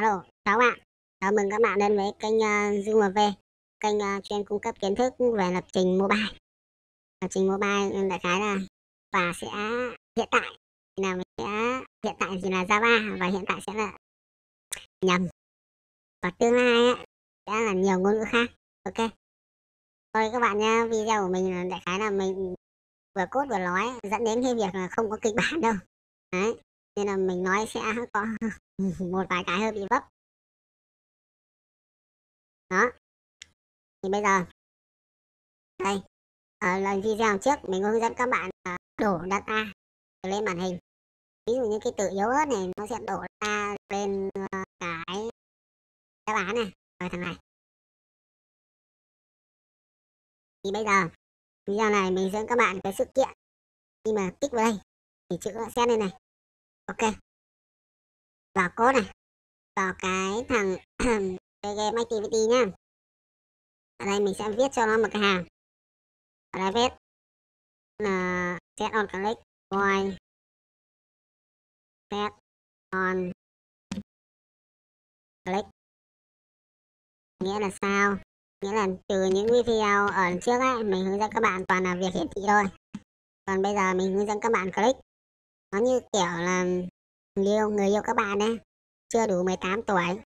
Alo, chào các bạn. Chào mừng các bạn đến với kênh uh, ờ, ZUMV, kênh uh, chuyên cung cấp kiến thức về lập trình mobile. Lập trình mobile ừ, đại khái là và sẽ hiện tại là mình sẽ hiện tại thì là Java và hiện tại sẽ là nhầm. Và tương lai á, sẽ là nhiều ngôn ngữ khác. Ok. Thôi các bạn nhá, video của mình đại khái là mình vừa cốt vừa nói dẫn đến cái việc là không có kịch bản đâu. Đấy, nên là mình nói sẽ có một vài cái hơi bị vấp đó thì bây giờ đây ở lần video trước mình có hướng dẫn các bạn đổ data lên màn hình ví dụ như cái tự yếu ớt này nó sẽ đổ ra lên ờ, cái đáp án này ở thằng này thì bây giờ video này mình dẫn các bạn cái sự kiện khi mà kích vào đây thì chữ sẽ lên này ok vào cốt này vào cái thằng cái game activity nhá ở đây mình sẽ viết cho nó một cái hàng. ở đây viết là set on click void set on click nghĩa là sao nghĩa là từ những video ở trước ấy mình hướng dẫn các bạn toàn là việc hiển thị thôi còn bây giờ mình hướng dẫn các bạn click nó như kiểu là người yêu người yêu các bạn ấy chưa đủ 18 tuổi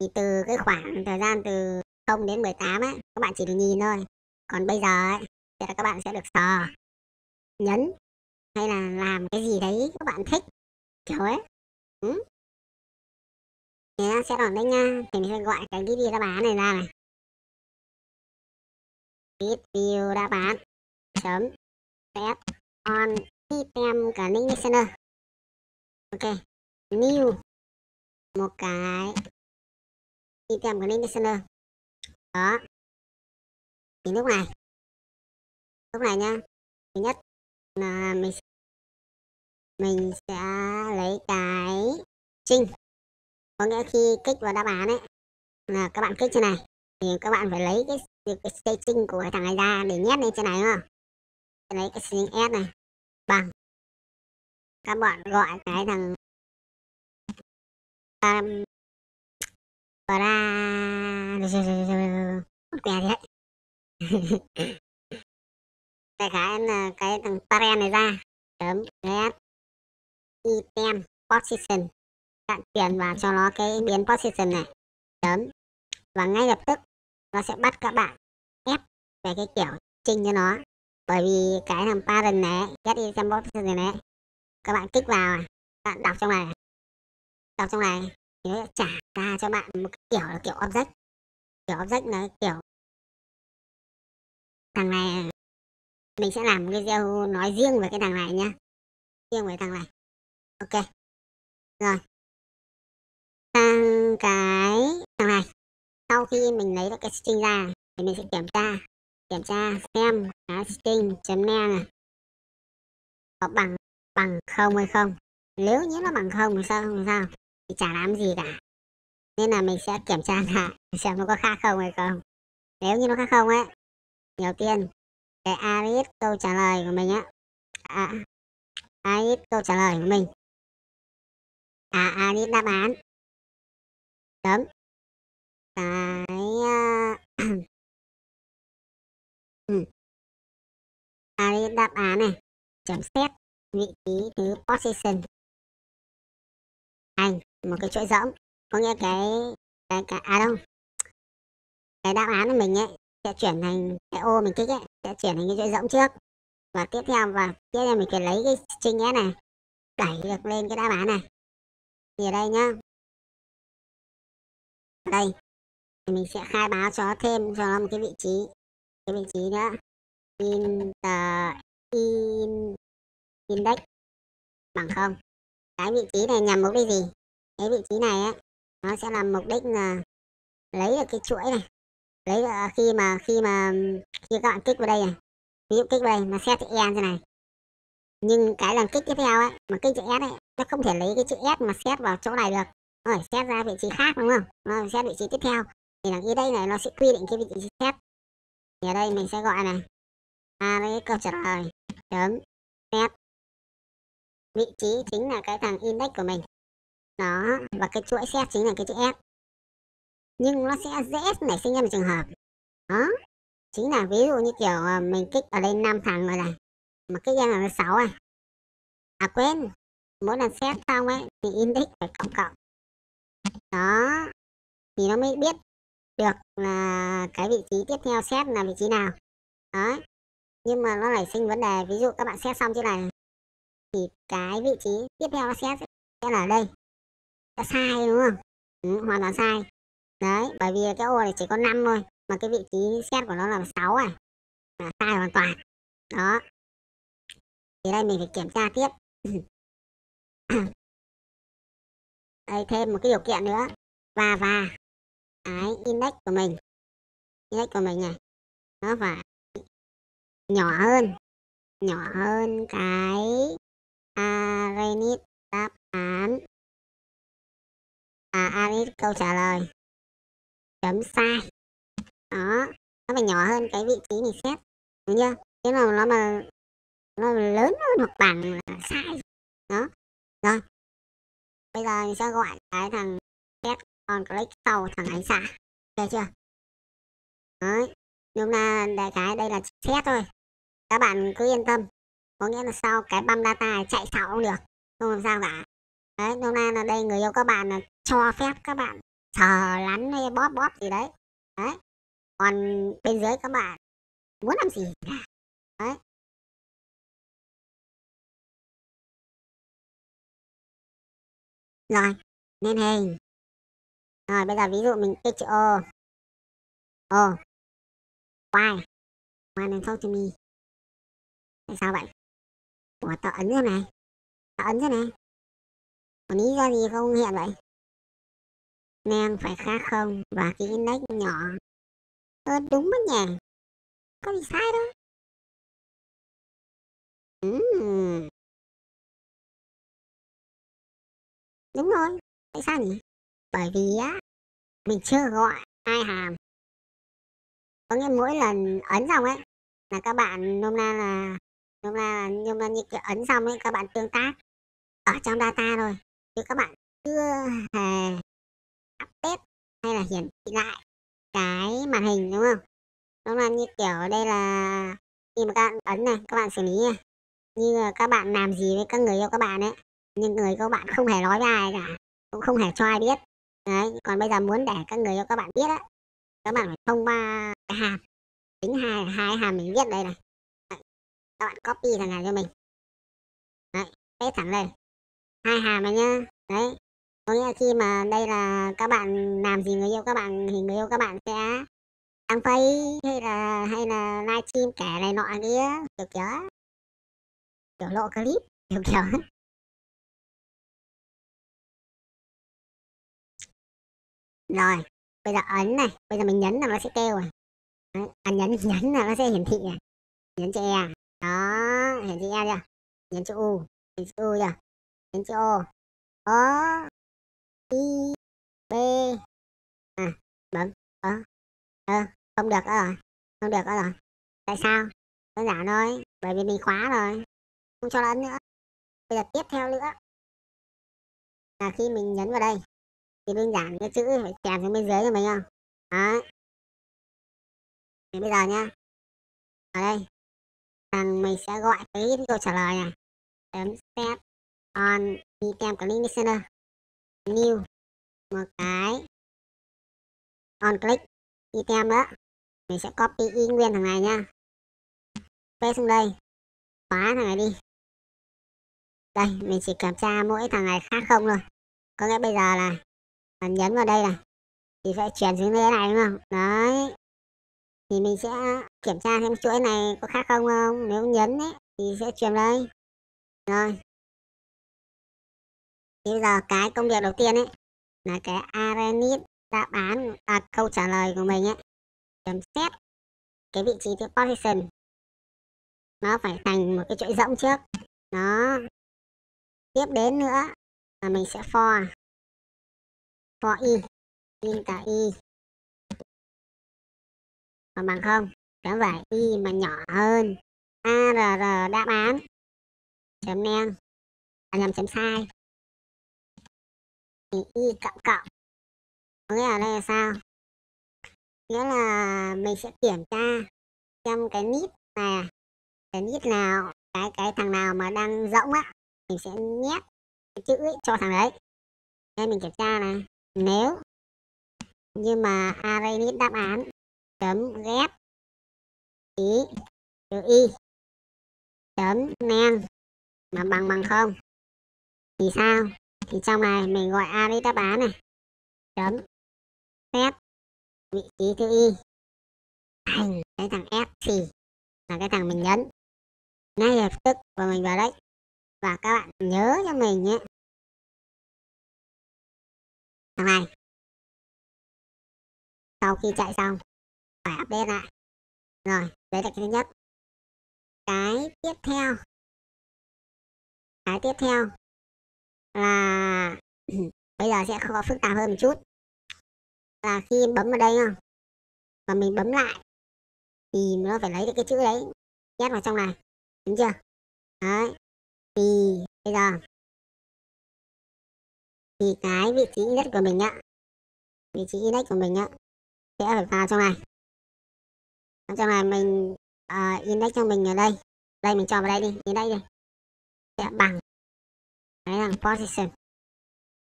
thì từ cái khoảng thời gian từ 0 đến 18 ấy các bạn chỉ được nhìn thôi còn bây giờ ấy thì là các bạn sẽ được sờ nhấn hay là làm cái gì đấy các bạn thích kiểu ấy ừ. thì sẽ còn đấy nha thì mình sẽ gọi cái video đáp án này ra này video đáp án chấm set on tem cả link listener ok new một cái item của link listener đó thì lúc này lúc này nhá thứ nhất là mình mình sẽ lấy cái trinh, có nghĩa khi kích vào đáp án ấy là các bạn kích trên này thì các bạn phải lấy cái cái string của cái thằng này ra để nhét lên trên này đúng không lấy cái string s này bằng các bạn gọi cái thằng um, ra quẻ đấy đại khái là cái thằng paren này ra chấm get item position cạn tiền vào cho nó cái biến position này chấm và ngay lập tức nó sẽ bắt các bạn ép về cái kiểu trình cho nó bởi vì cái làm parent này get item option này các bạn kích vào à? các bạn đọc trong này à? đọc trong này thì nó trả ra cho bạn một cái kiểu là kiểu object kiểu object là kiểu thằng này à? mình sẽ làm một video nói riêng về cái thằng này nhá riêng về thằng này ok rồi sang cái thằng này sau khi mình lấy được cái string ra thì mình sẽ kiểm tra kiểm tra xem casting.me này có bằng bằng không hay không nếu như nó bằng không thì sao thì sao thì chả làm gì cả nên là mình sẽ kiểm tra lại xem nó có khác không hay không nếu như nó khác không ấy đầu tiên cái aris câu trả lời của mình á à, aris câu trả lời của mình à aris đáp án chấm cái uh, ta đến đáp án này chấm xét vị trí thứ position thành một cái chuỗi rỗng có nghĩa cái cái cái à đâu cái đáp án của mình ấy sẽ chuyển thành cái ô mình kích ấy sẽ chuyển thành cái chuỗi rỗng trước và tiếp theo và tiếp theo mình phải lấy cái string s này đẩy được lên cái đáp án này thì ở đây nhá đây mình sẽ khai báo cho thêm cho nó một cái vị trí cái vị trí nữa in the in index bằng không cái vị trí này nhằm mục đích gì cái vị trí này á nó sẽ làm mục đích là lấy được cái chuỗi này lấy được à, khi mà khi mà khi các bạn kích vào đây này ví dụ kích vào đây nó xét chữ en thế này nhưng cái lần kích tiếp theo ấy mà kích chữ s ấy nó không thể lấy cái chữ s mà xét vào chỗ này được nó phải xét ra vị trí khác đúng không nó xét vị trí tiếp theo thì là cái đây này nó sẽ quy định cái vị trí xét thì ở đây mình sẽ gọi này ra à, với câu trả lời chấm net vị trí chính là cái thằng index của mình đó và cái chuỗi xét chính là cái chữ s nhưng nó sẽ dễ nảy sinh ra một trường hợp đó chính là ví dụ như kiểu ờ, mình kích ở đây 5 thằng rồi này mà kích em là 6 này à quên mỗi lần xét xong ấy thì index phải cộng cộng đó thì nó mới biết được là cái vị trí tiếp theo xét là vị trí nào đó nhưng mà nó nảy sinh vấn đề ví dụ các bạn xét xong trên này thì cái vị trí tiếp theo nó xét sẽ là ở đây đã sai đúng không ừ, hoàn toàn sai đấy bởi vì cái ô này chỉ có 5 thôi mà cái vị trí xét của nó là 6 này là sai hoàn toàn đó thì đây mình phải kiểm tra tiếp đây thêm một cái điều kiện nữa và và cái index của mình index của mình này nó phải nhỏ hơn nhỏ hơn cái à, Arenit đáp án à Arenit câu trả lời chấm sai đó nó phải nhỏ hơn cái vị trí mình xét đúng chưa thế nào nó mà nó mà lớn hơn hoặc bằng là sai đó rồi bây giờ mình sẽ gọi cái thằng set on click sau thằng ánh xạ được chưa đấy nhưng mà đại cái đây là xét thôi các bạn cứ yên tâm có nghĩa là sau cái băm data chạy xạo không được không làm sao cả đấy hôm nay là đây người yêu các bạn là cho phép các bạn sờ lắn hay bóp bóp gì đấy đấy còn bên dưới các bạn muốn làm gì đấy rồi nên hình rồi bây giờ ví dụ mình chữ xo o Why? Why and talk to me? Tại sao vậy? Ủa tao ấn ra này. Tao ấn ra này. Còn lý do gì không hiện vậy? Nang phải khác không? Và cái index nhỏ. Ơ ừ, đúng mất nhỉ? Có gì sai đâu. Đúng rồi. Tại sao nhỉ? Bởi vì á, mình chưa gọi ai hàm có nghĩa mỗi lần ấn xong ấy là các bạn nôm na là nôm na là nôm na như kiểu ấn xong ấy các bạn tương tác ở trong data rồi chứ các bạn chưa hề update hay là hiển thị lại cái màn hình đúng không Nôm na như kiểu đây là khi mà các bạn ấn này các bạn xử lý này như là các bạn làm gì với các người yêu các bạn ấy nhưng người các bạn không hề nói với ai cả cũng không hề cho ai biết đấy còn bây giờ muốn để các người yêu các bạn biết á các bạn phải thông qua cái hàm tính hai hai hàm mình viết đây này đấy. các bạn copy thằng này cho mình đấy paste thẳng lên hai hàm này nhá đấy có nghĩa khi mà đây là các bạn làm gì người yêu các bạn thì người yêu các bạn sẽ đăng pay hay là hay là livestream kẻ này nọ kia kiểu kiểu kiểu lộ clip kiểu kiểu rồi bây giờ ấn này bây giờ mình nhấn là nó sẽ kêu này Đấy, à nhấn nhấn là nó sẽ hiển thị này nhấn chữ e à. đó hiển thị e chưa nhấn chữ u nhấn chữ u chưa nhấn chữ o o i b à bấm ơ ờ không được rồi không được rồi tại sao đơn giản thôi bởi vì mình khóa rồi không cho nó ấn nữa bây giờ tiếp theo nữa là khi mình nhấn vào đây thì đơn giản cái chữ phải chèn xuống bên dưới cho mình không đấy thì bây giờ nhá ở đây rằng mình sẽ gọi cái câu trả lời này chấm set on item click listener new một cái on click item đó mình sẽ copy y nguyên thằng này nhá. paste xuống đây xóa thằng này đi đây mình chỉ kiểm tra mỗi thằng này khác không thôi có nghĩa bây giờ là nhấn vào đây này thì sẽ chuyển xuống đây này đúng không đấy thì mình sẽ kiểm tra xem chuỗi này có khác không không nếu nhấn ấy, thì sẽ chuyển đây rồi thì bây giờ cái công việc đầu tiên ấy là cái arenit đáp án à, câu trả lời của mình ấy kiểm xét cái vị trí cái position nó phải thành một cái chuỗi rỗng trước nó tiếp đến nữa là mình sẽ for bo y nguyên tờ y còn bằng không có phải y mà nhỏ hơn arr đáp án chấm ngang à nhầm chấm sai thì y cộng cộng có nghĩa ở đây là sao nghĩa là mình sẽ kiểm tra trong cái nít này à. cái nít nào cái cái thằng nào mà đang rỗng á mình sẽ nhét cái chữ cho thằng đấy nên mình kiểm tra này nếu nhưng mà array list đáp án chấm get ý chữ y chấm men mà bằng bằng không thì sao thì trong này mình gọi array đáp án này chấm set vị trí thứ y thành cái thằng f thì là cái thằng mình nhấn ngay lập tức và mình vào đấy và các bạn nhớ cho mình nhé thằng này sau khi chạy xong phải update lại rồi đấy là cái thứ nhất cái tiếp theo cái tiếp theo là bây giờ sẽ có phức tạp hơn một chút là khi bấm vào đây không và mình bấm lại thì nó phải lấy được cái chữ đấy nhét vào trong này đúng chưa đấy thì bây giờ thì cái vị trí index của mình ạ vị trí index của mình ạ sẽ phải vào trong này ở trong này mình uh, index cho mình ở đây đây mình cho vào đây đi index đây sẽ bằng cái là position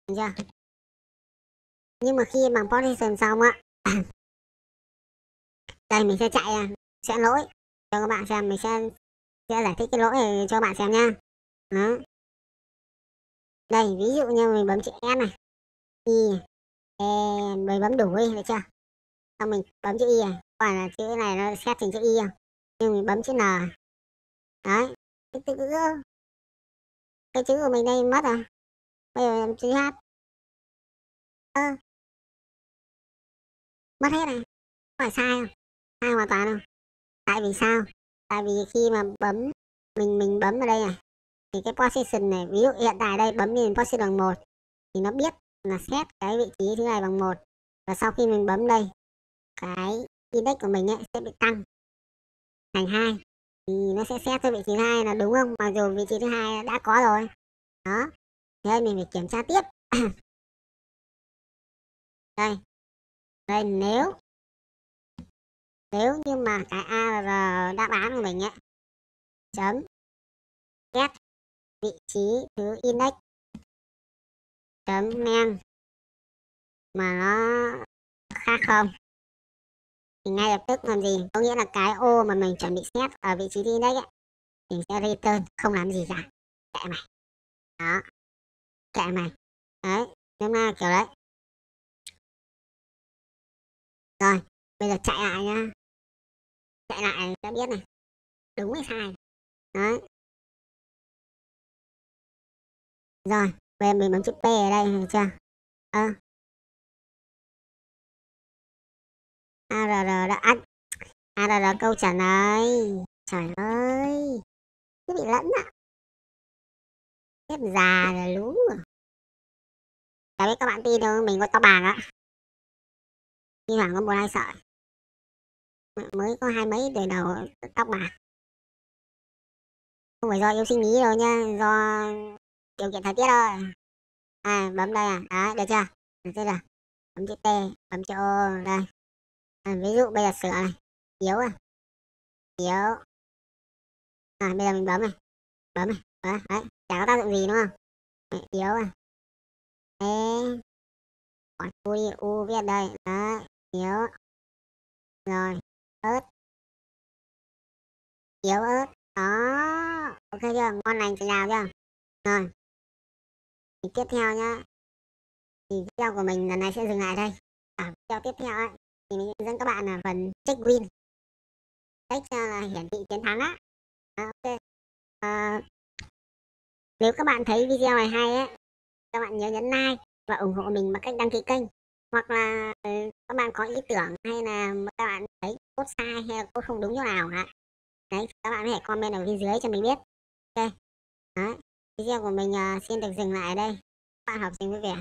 được chưa nhưng mà khi bằng position xong á đây mình sẽ chạy sẽ lỗi cho các bạn xem mình sẽ sẽ giải thích cái lỗi này cho các bạn xem nha đó đây ví dụ như mình bấm chữ n e này y e, mình bấm đủ đi được chưa xong mình bấm chữ y à quả là chữ này nó xét thành chữ y không nhưng mình bấm chữ n đấy cái chữ cái chữ của mình đây mất rồi bây giờ làm chữ h ơ mất hết này phải sai không sai hoàn toàn không tại vì sao tại vì khi mà bấm mình mình bấm vào đây này thì cái position này ví dụ hiện tại đây bấm nhìn position bằng một thì nó biết là xét cái vị trí thứ này bằng một và sau khi mình bấm đây cái index của mình ấy sẽ bị tăng thành hai thì nó sẽ xét cho vị trí hai là đúng không mặc dù vị trí thứ hai đã có rồi đó thế nên mình phải kiểm tra tiếp đây đây nếu nếu như mà cái AR đáp án của mình ấy chấm vị trí thứ index chấm men mà nó khác không thì ngay lập tức làm gì có nghĩa là cái ô mà mình chuẩn bị xét ở vị trí index ấy, mình sẽ return không làm gì cả kệ mày đó kệ mày đấy đúng là kiểu đấy rồi bây giờ chạy lại nhá chạy lại sẽ biết này đúng hay sai đấy Rồi, về mình bấm chữ P ở đây, được chưa? À. Ờ. ARR đã ăn. ARR câu trả lời. Trời ơi. Cứ bị lẫn ạ. À. già rồi lú à. Chả biết các bạn tin đâu, mình có to bàng ạ. đi hoàng có một ai sợ, Mới có hai mấy đời đầu tóc bạc không phải do yêu sinh lý đâu nha do điều kiện thời tiết thôi à bấm đây à đó được chưa được chưa bấm chữ t bấm chữ o đây à, ví dụ bây giờ sửa này yếu à yếu à bây giờ mình bấm này bấm này đó, đấy chả có tác dụng gì đúng không yếu à thế e. còn u u viết đây đó yếu rồi ớt yếu ớt đó ok chưa ngon lành thế nào chưa rồi tiếp theo nhá thì video của mình lần này sẽ dừng lại đây ở video tiếp theo ấy, thì mình dẫn các bạn là phần check win check là hiển thị chiến thắng á à, ok à, nếu các bạn thấy video này hay ấy các bạn nhớ nhấn like và ủng hộ mình bằng cách đăng ký kênh hoặc là ừ, các bạn có ý tưởng hay là các bạn thấy cốt sai hay là cốt không đúng chỗ nào ạ đấy các bạn hãy comment ở phía dưới cho mình biết ok đấy Video của mình à, xin được dừng lại ở đây. bạn học sinh vui vẻ.